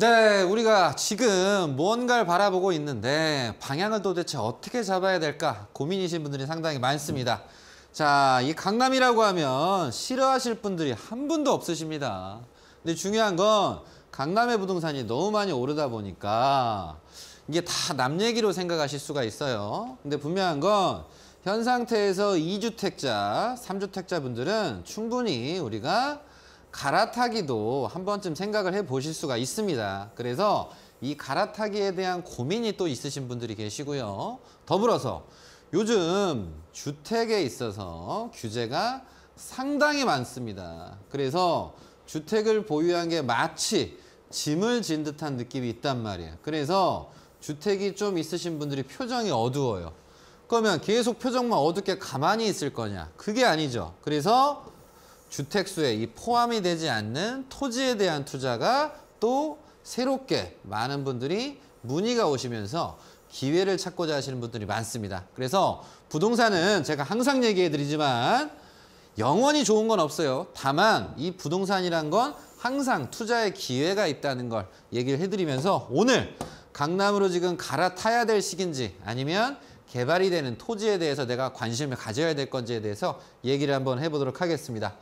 네, 우리가 지금 무언가를 바라보고 있는데 방향을 도대체 어떻게 잡아야 될까 고민이신 분들이 상당히 많습니다. 자, 이 강남이라고 하면 싫어하실 분들이 한 분도 없으십니다. 근데 중요한 건 강남의 부동산이 너무 많이 오르다 보니까 이게 다 남 얘기로 생각하실 수가 있어요. 근데 분명한 건 현 상태에서 이주택자삼주택자 분들은 충분히 우리가 갈아타기도 한 번쯤 생각을 해보실 수가 있습니다. 그래서 이 갈아타기에 대한 고민이 또 있으신 분들이 계시고요. 더불어서 요즘 주택에 있어서 규제가 상당히 많습니다. 그래서 주택을 보유한 게 마치 짐을 진 듯한 느낌이 있단 말이에요. 그래서 주택이 좀 있으신 분들이 표정이 어두워요. 그러면 계속 표정만 어둡게 가만히 있을 거냐? 그게 아니죠. 그래서 주택수에 이 포함이 되지 않는 토지에 대한 투자가 또 새롭게 많은 분들이 문의가 오시면서 기회를 찾고자 하시는 분들이 많습니다. 그래서 부동산은 제가 항상 얘기해 드리지만 영원히 좋은 건 없어요. 다만 이 부동산이란 건 항상 투자의 기회가 있다는 걸 얘기를 해드리면서 오늘 강남으로 지금 갈아타야 될 시기인지 아니면 개발이 되는 토지에 대해서 내가 관심을 가져야 될 건지에 대해서 얘기를 한번 해보도록 하겠습니다.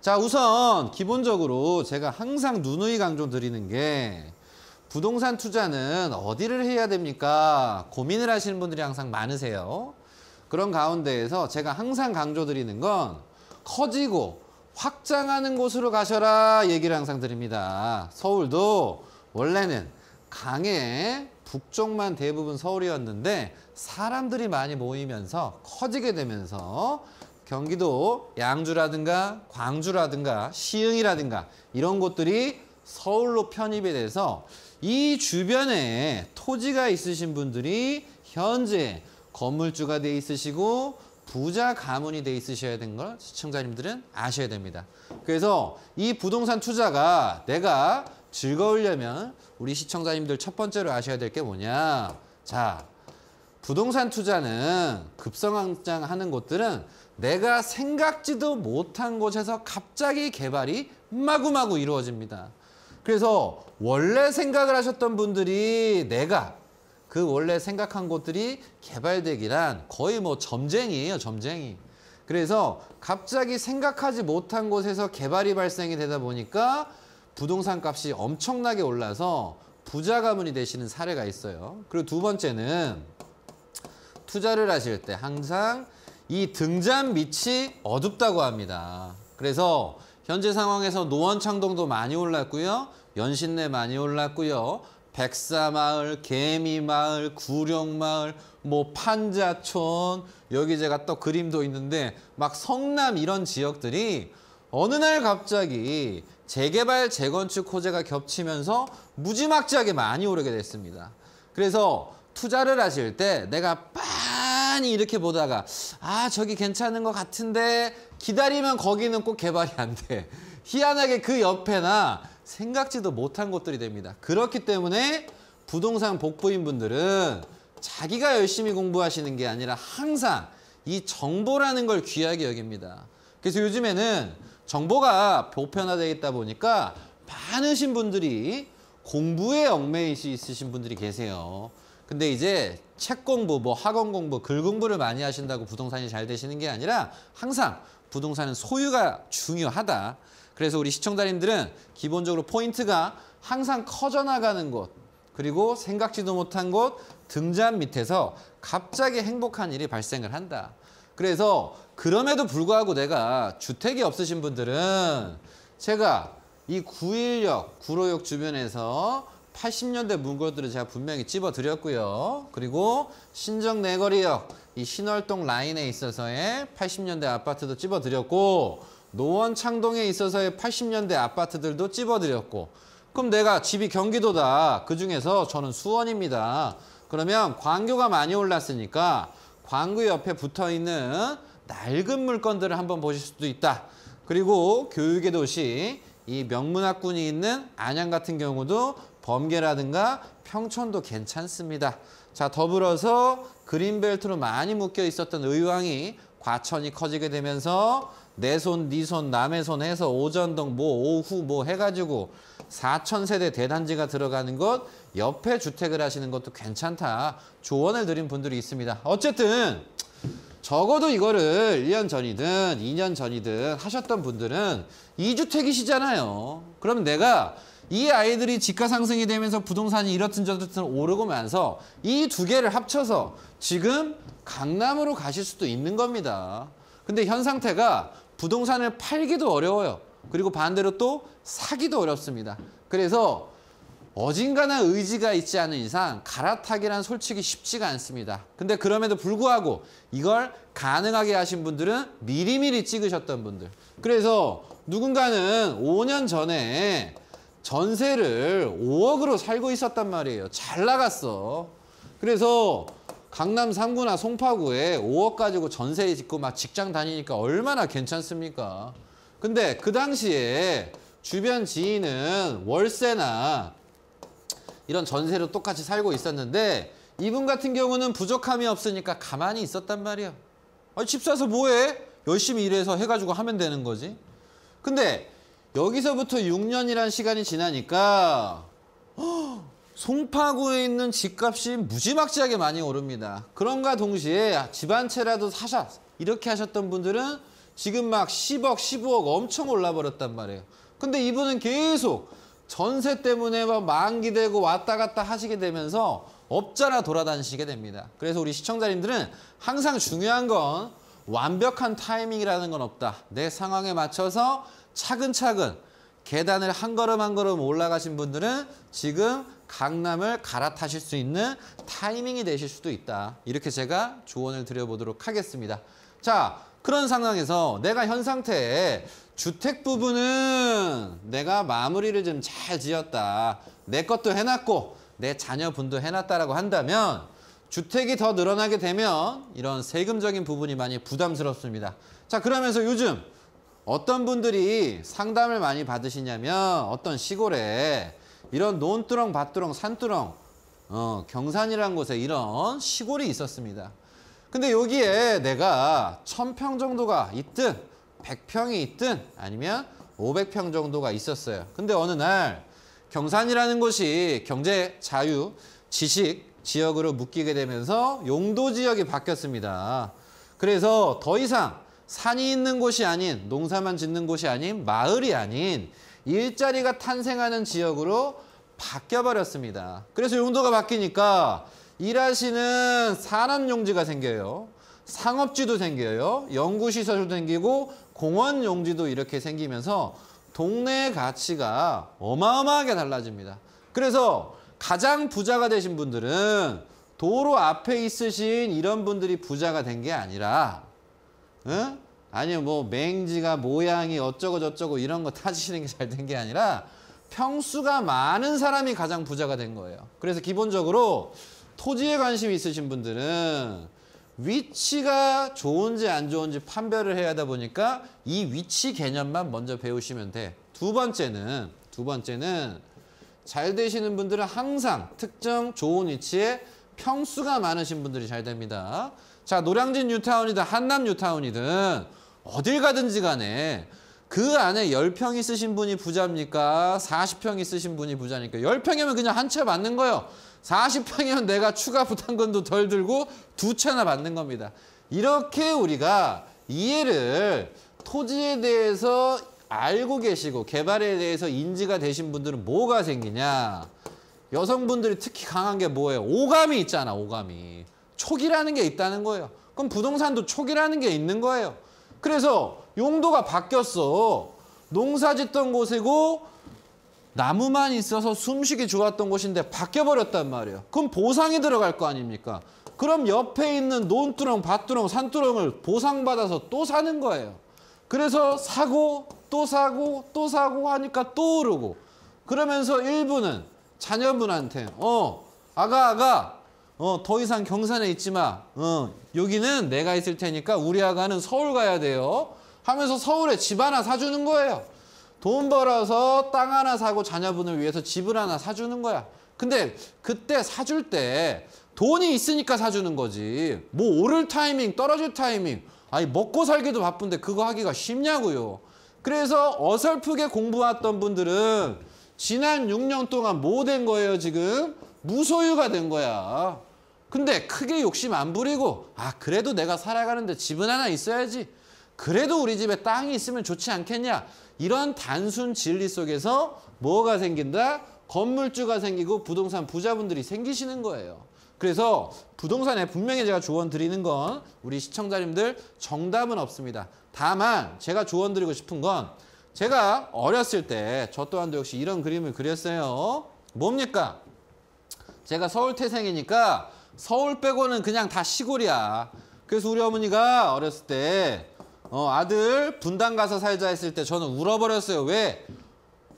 자, 우선 기본적으로 제가 항상 누누이 강조드리는 게 부동산 투자는 어디를 해야 됩니까? 고민을 하시는 분들이 항상 많으세요. 그런 가운데에서 제가 항상 강조드리는 건 커지고 확장하는 곳으로 가셔라 얘기를 항상 드립니다. 서울도 원래는 강의 북쪽만 대부분 서울이었는데 사람들이 많이 모이면서 커지게 되면서 경기도 양주라든가 광주라든가 시흥이라든가 이런 곳들이 서울로 편입이 돼서 이 주변에 토지가 있으신 분들이 현재 건물주가 돼 있으시고 부자 가문이 돼 있으셔야 되는 걸 시청자님들은 아셔야 됩니다. 그래서 이 부동산 투자가 내가 즐거우려면 우리 시청자님들 첫 번째로 아셔야 될 게 뭐냐. 자, 부동산 투자는 급성장하는 곳들은 내가 생각지도 못한 곳에서 갑자기 개발이 마구마구 이루어집니다. 그래서 원래 생각을 하셨던 분들이 내가 그 원래 생각한 곳들이 개발되기란 거의 뭐 점쟁이에요, 점쟁이. 그래서 갑자기 생각하지 못한 곳에서 개발이 발생이 되다 보니까 부동산 값이 엄청나게 올라서 부자 가문이 되시는 사례가 있어요. 그리고 두 번째는 투자를 하실 때 항상 이 등잔 밑이 어둡다고 합니다. 그래서 현재 상황에서 노원창동도 많이 올랐고요. 연신내 많이 올랐고요. 백사마을, 개미마을, 구룡마을, 뭐 판자촌 여기 제가 또 그림도 있는데 막 성남 이런 지역들이 어느 날 갑자기 재개발, 재건축 호재가 겹치면서 무지막지하게 많이 오르게 됐습니다. 그래서 투자를 하실 때 내가 빤히 이렇게 보다가 아 저기 괜찮은 것 같은데 기다리면 거기는 꼭 개발이 안 돼. 희한하게 그 옆에나 생각지도 못한 것들이 됩니다. 그렇기 때문에 부동산 복부인분들은 자기가 열심히 공부하시는 게 아니라 항상 이 정보라는 걸 귀하게 여깁니다. 그래서 요즘에는 정보가 보편화되어 있다 보니까 많으신 분들이 공부에 얽매이시 있으신 분들이 계세요. 근데 이제 책 공부, 뭐 학원 공부, 글 공부를 많이 하신다고 부동산이 잘 되시는 게 아니라 항상 부동산은 소유가 중요하다. 그래서 우리 시청자님들은 기본적으로 포인트가 항상 커져나가는 곳, 그리고 생각지도 못한 곳, 등잔 밑에서 갑자기 행복한 일이 발생을 한다. 그래서 그럼에도 불구하고 내가 주택이 없으신 분들은 제가 이구1역 구로역 주변에서 80년대 문구들을 제가 분명히 집어드렸고요. 그리고 신정 내거리역, 이 신월동 라인에 있어서의 80년대 아파트도 집어드렸고 노원 창동에 있어서의 80년대 아파트들도 집어드렸고 그럼 내가 집이 경기도다. 그중에서 저는 수원입니다. 그러면 광교가 많이 올랐으니까 광구 옆에 붙어있는 낡은 물건들을 한번 보실 수도 있다. 그리고 교육의 도시, 이 명문학군이 있는 안양 같은 경우도 범계라든가 평촌도 괜찮습니다. 자, 더불어서 그린벨트로 많이 묶여 있었던 의왕이 과천이 커지게 되면서 내 손, 니 네 손, 남의 손 해서 오전동, 뭐, 오후, 뭐 해가지고 4천세대 대단지가 들어가는 곳 옆에 주택을 하시는 것도 괜찮다 조언을 드린 분들이 있습니다. 어쨌든 적어도 이거를 1년 전이든 2년 전이든 하셨던 분들은 이주택이시잖아요 그럼 내가 이 아이들이 지가 상승이 되면서 부동산이 이렇든 저렇든 오르고면서 이 두 개를 합쳐서 지금 강남으로 가실 수도 있는 겁니다. 근데 현 상태가 부동산을 팔기도 어려워요. 그리고 반대로 또 사기도 어렵습니다. 그래서 어진가나 의지가 있지 않은 이상 갈아타기란 솔직히 쉽지가 않습니다. 근데 그럼에도 불구하고 이걸 가능하게 하신 분들은 미리미리 찍으셨던 분들. 그래서 누군가는 5년 전에 전세를 5억으로 살고 있었단 말이에요. 잘 나갔어. 그래서 강남 3구나 송파구에 5억 가지고 전세 짓고 막 직장 다니니까 얼마나 괜찮습니까? 근데 그 당시에 주변 지인은 월세나 이런 전세로 똑같이 살고 있었는데 이분 같은 경우는 부족함이 없으니까 가만히 있었단 말이야. 아니, 집 사서 뭐해? 열심히 일해서 해가지고 하면 되는 거지. 근데 여기서부터 6년이란 시간이 지나니까 송파구에 있는 집값이 무지막지하게 많이 오릅니다. 그런가 동시에 집 한 채라도 사자 이렇게 하셨던 분들은 지금 막 10억, 15억 엄청 올라버렸단 말이에요. 근데 이분은 계속 전세 때문에 막 만기되고 왔다 갔다 하시게 되면서 없자라 돌아다니시게 됩니다. 그래서 우리 시청자님들은 항상 중요한 건 완벽한 타이밍이라는 건 없다. 내 상황에 맞춰서 차근차근 계단을 한 걸음 한 걸음 올라가신 분들은 지금 강남을 갈아타실 수 있는 타이밍이 되실 수도 있다. 이렇게 제가 조언을 드려보도록 하겠습니다. 자, 그런 상황에서 내가 현 상태에 주택 부분은 내가 마무리를 좀 잘 지었다. 내 것도 해놨고 내 자녀분도 해놨다라고 한다면 주택이 더 늘어나게 되면 이런 세금적인 부분이 많이 부담스럽습니다. 자, 그러면서 요즘 어떤 분들이 상담을 많이 받으시냐면 어떤 시골에 이런 논두렁, 밭두렁, 산두렁 어, 경산이라는 곳에 이런 시골이 있었습니다. 근데 여기에 내가 천평 정도가 있든 백평이 있든 아니면 오백 평 정도가 있었어요. 근데 어느 날 경산이라는 곳이 경제, 자유, 지식 지역으로 묶이게 되면서 용도 지역이 바뀌었습니다. 그래서 더 이상 산이 있는 곳이 아닌 농사만 짓는 곳이 아닌 마을이 아닌 일자리가 탄생하는 지역으로 바뀌어버렸습니다. 그래서 용도가 바뀌니까 일하시는 산업용지가 생겨요. 상업지도 생겨요. 연구시설도 생기고 공원용지도 이렇게 생기면서 동네의 가치가 어마어마하게 달라집니다. 그래서 가장 부자가 되신 분들은 도로 앞에 있으신 이런 분들이 부자가 된 게 아니라 응? 아니요 뭐 맹지가 모양이 어쩌고 저쩌고 이런 거타지시는게 잘 된 게 아니라 평수가 많은 사람이 가장 부자가 된 거예요. 그래서 기본적으로 토지에 관심이 있으신 분들은 위치가 좋은지 안 좋은지 판별을 해야 하다 보니까 이 위치 개념만 먼저 배우시면 돼. 두 번째는 두 번째는 잘 되시는 분들은 항상 특정 좋은 위치에 평수가 많으신 분들이 잘 됩니다. 자, 노량진 뉴타운이든 한남 뉴타운이든 어딜 가든지 간에 그 안에 10평 있으신 분이 부자입니까? 40평 있으신 분이 부자니까 10평이면 그냥 한 채 받는 거예요. 40평이면 내가 추가 부담금도 덜 들고 두 채나 받는 겁니다. 이렇게 우리가 이해를 토지에 대해서 알고 계시고 개발에 대해서 인지가 되신 분들은 뭐가 생기냐? 여성분들이 특히 강한 게 뭐예요? 오감이 있잖아, 오감이. 촉이라는 게 있다는 거예요. 그럼 부동산도 촉이라는 게 있는 거예요. 그래서 용도가 바뀌었어. 농사 짓던 곳이고 나무만 있어서 숨쉬기 좋았던 곳인데 바뀌어버렸단 말이에요. 그럼 보상이 들어갈 거 아닙니까? 그럼 옆에 있는 논두렁, 밭두렁, 산두렁을 보상받아서 또 사는 거예요. 그래서 사고 또 사고 또 사고 하니까 또 오르고 그러면서 일부는 자녀분한테 어 아가 아가 어, 더 이상 경산에 있지 마. 어, 여기는 내가 있을 테니까 우리 아가는 서울 가야 돼요. 하면서 서울에 집 하나 사주는 거예요. 돈 벌어서 땅 하나 사고 자녀분을 위해서 집을 하나 사주는 거야. 근데 그때 사줄 때 돈이 있으니까 사주는 거지. 뭐 오를 타이밍, 떨어질 타이밍. 아니 먹고 살기도 바쁜데 그거 하기가 쉽냐고요. 그래서 어설프게 공부했던 분들은 지난 6년 동안 뭐 된 거예요 지금? 무소유가 된 거야. 근데 크게 욕심 안 부리고 아 그래도 내가 살아가는데 집은 하나 있어야지 그래도 우리 집에 땅이 있으면 좋지 않겠냐 이런 단순 진리 속에서 뭐가 생긴다? 건물주가 생기고 부동산 부자분들이 생기시는 거예요. 그래서 부동산에 분명히 제가 조언 드리는 건 우리 시청자님들 정답은 없습니다. 다만 제가 조언 드리고 싶은 건 제가 어렸을 때 저 또한도 역시 이런 그림을 그렸어요. 뭡니까? 제가 서울 태생이니까 서울 빼고는 그냥 다 시골이야. 그래서 우리 어머니가 어렸을 때 어, 아들 분당 가서 살자 했을 때 저는 울어버렸어요. 왜?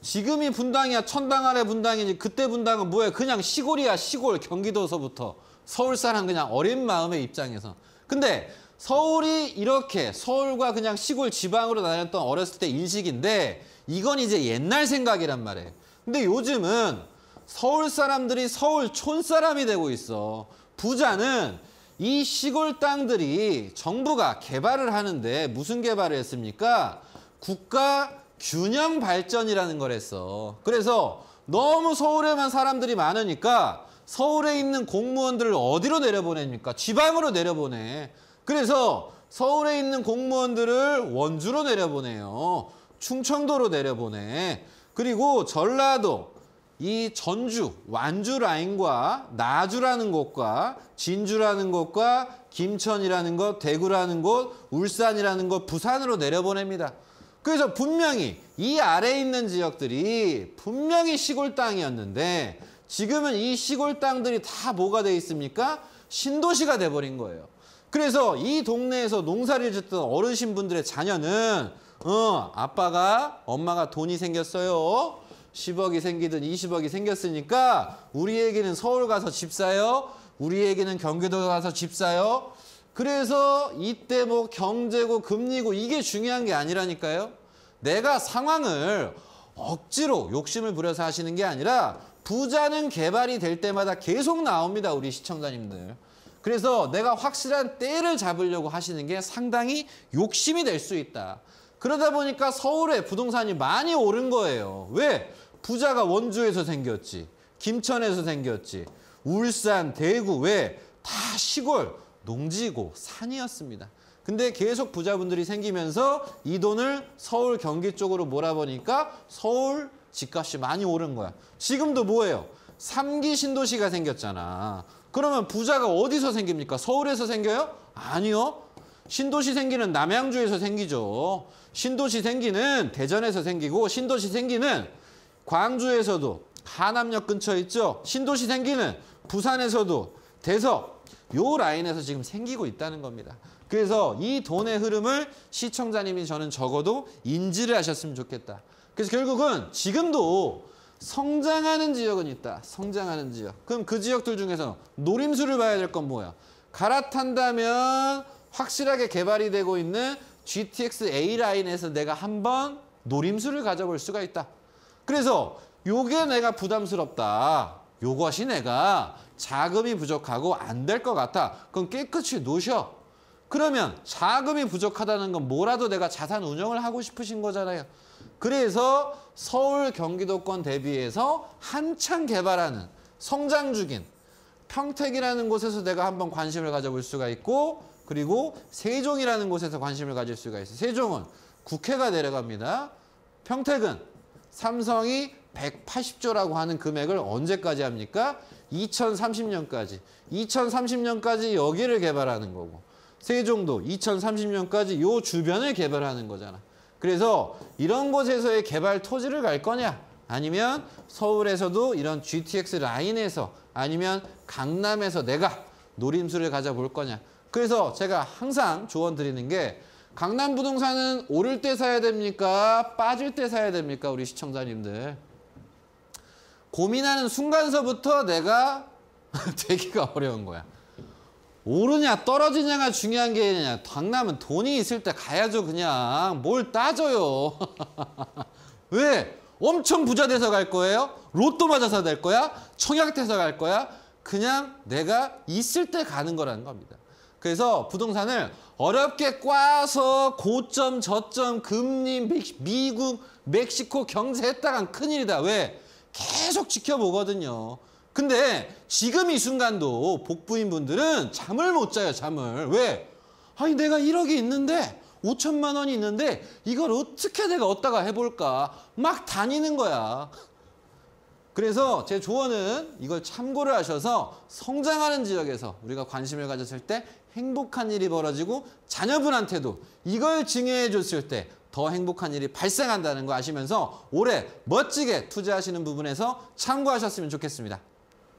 지금이 분당이야. 천당 아래 분당이지. 그때 분당은 뭐야? 그냥 시골이야. 시골. 경기도서부터. 서울 사람 그냥 어린 마음의 입장에서. 근데 서울이 이렇게 서울과 그냥 시골 지방으로 다녔던 어렸을 때 인식인데 이건 이제 옛날 생각이란 말이에요. 근데 요즘은 서울 사람들이 서울 촌 사람이 되고 있어. 부자는 이 시골 땅들이 정부가 개발을 하는데 무슨 개발을 했습니까? 국가 균형 발전이라는 걸 했어. 그래서 너무 서울에만 사람들이 많으니까 서울에 있는 공무원들을 어디로 내려보냅니까? 지방으로 내려보내. 그래서 서울에 있는 공무원들을 원주로 내려보내요. 충청도로 내려보내. 그리고 전라도, 이 전주, 완주 라인과 나주라는 곳과 진주라는 곳과 김천이라는 곳, 대구라는 곳, 울산이라는 곳, 부산으로 내려보냅니다. 그래서 분명히 이 아래에 있는 지역들이 분명히 시골 땅이었는데 지금은 이 시골 땅들이 다 뭐가 돼 있습니까? 신도시가 돼버린 거예요. 그래서 이 동네에서 농사를 짓던 어르신분들의 자녀는 어, 아빠가 엄마가 돈이 생겼어요. 10억이 생기든 20억이 생겼으니까 우리에게는 서울 가서 집 사요. 우리에게는 경기도 가서 집 사요. 그래서 이때 뭐 경제고 금리고 이게 중요한 게 아니라니까요. 내가 상황을 억지로 욕심을 부려서 하시는 게 아니라 부자는 개발이 될 때마다 계속 나옵니다. 우리 시청자님들. 그래서 내가 확실한 때를 잡으려고 하시는 게 상당히 욕심이 될 수 있다. 그러다 보니까 서울에 부동산이 많이 오른 거예요. 왜? 부자가 원주에서 생겼지. 김천에서 생겼지. 울산, 대구 왜다 시골, 농지고 산이었습니다. 근데 계속 부자분들이 생기면서 이 돈을 서울 경기 쪽으로 몰아보니까 서울 집값이 많이 오른 거야. 지금도 뭐예요? 삼기 신도시가 생겼잖아. 그러면 부자가 어디서 생깁니까? 서울에서 생겨요? 아니요. 신도시 생기는 남양주에서 생기죠. 신도시 생기는 대전에서 생기고 신도시 생기는 광주에서도 한남역 근처 있죠. 신도시 생기는 부산에서도 대석 요 라인에서 지금 생기고 있다는 겁니다. 그래서 이 돈의 흐름을 시청자님이 저는 적어도 인지를 하셨으면 좋겠다. 그래서 결국은 지금도 성장하는 지역은 있다. 성장하는 지역. 그럼 그 지역들 중에서 노림수를 봐야 될 건 뭐야? 갈아탄다면 확실하게 개발이 되고 있는 GTX A 라인에서 내가 한번 노림수를 가져볼 수가 있다. 그래서 요게 내가 부담스럽다. 요것이 내가 자금이 부족하고 안 될 것 같아. 그럼 깨끗이 놓으셔. 그러면 자금이 부족하다는 건 뭐라도 내가 자산 운영을 하고 싶으신 거잖아요. 그래서 서울 경기도권 대비해서 한창 개발하는 성장 중인 평택이라는 곳에서 내가 한번 관심을 가져볼 수가 있고 그리고 세종이라는 곳에서 관심을 가질 수가 있어요. 세종은 국회가 내려갑니다. 평택은 삼성이 180조라고 하는 금액을 언제까지 합니까? 2030년까지. 2030년까지 여기를 개발하는 거고 세종도 2030년까지 요 주변을 개발하는 거잖아. 그래서 이런 곳에서의 개발 토지를 갈 거냐? 아니면 서울에서도 이런 GTX 라인에서 아니면 강남에서 내가 노림수를 가져볼 거냐? 그래서 제가 항상 조언 드리는 게 강남 부동산은 오를 때 사야 됩니까? 빠질 때 사야 됩니까? 우리 시청자님들. 고민하는 순간서부터 내가 되기가 어려운 거야. 오르냐 떨어지냐가 중요한 게 아니냐. 강남은 돈이 있을 때 가야죠 그냥. 뭘 따져요. 왜? 엄청 부자 돼서 갈 거예요? 로또 맞아서 될 거야? 청약 돼서 갈 거야? 그냥 내가 있을 때 가는 거라는 겁니다. 그래서 부동산을 어렵게 꽈서 고점, 저점, 금리, 미국, 멕시코 경제했다간 큰일이다. 왜? 계속 지켜보거든요. 근데 지금 이 순간도 복부인 분들은 잠을 못 자요, 잠을. 왜? 아니, 내가 1억이 있는데 5천만 원이 있는데 이걸 어떻게 내가 얻다가 해볼까? 막 다니는 거야. 그래서 제 조언은 이걸 참고를 하셔서 성장하는 지역에서 우리가 관심을 가졌을 때 행복한 일이 벌어지고 자녀분한테도 이걸 증여해 줬을 때 더 행복한 일이 발생한다는 거 아시면서 올해 멋지게 투자하시는 부분에서 참고하셨으면 좋겠습니다.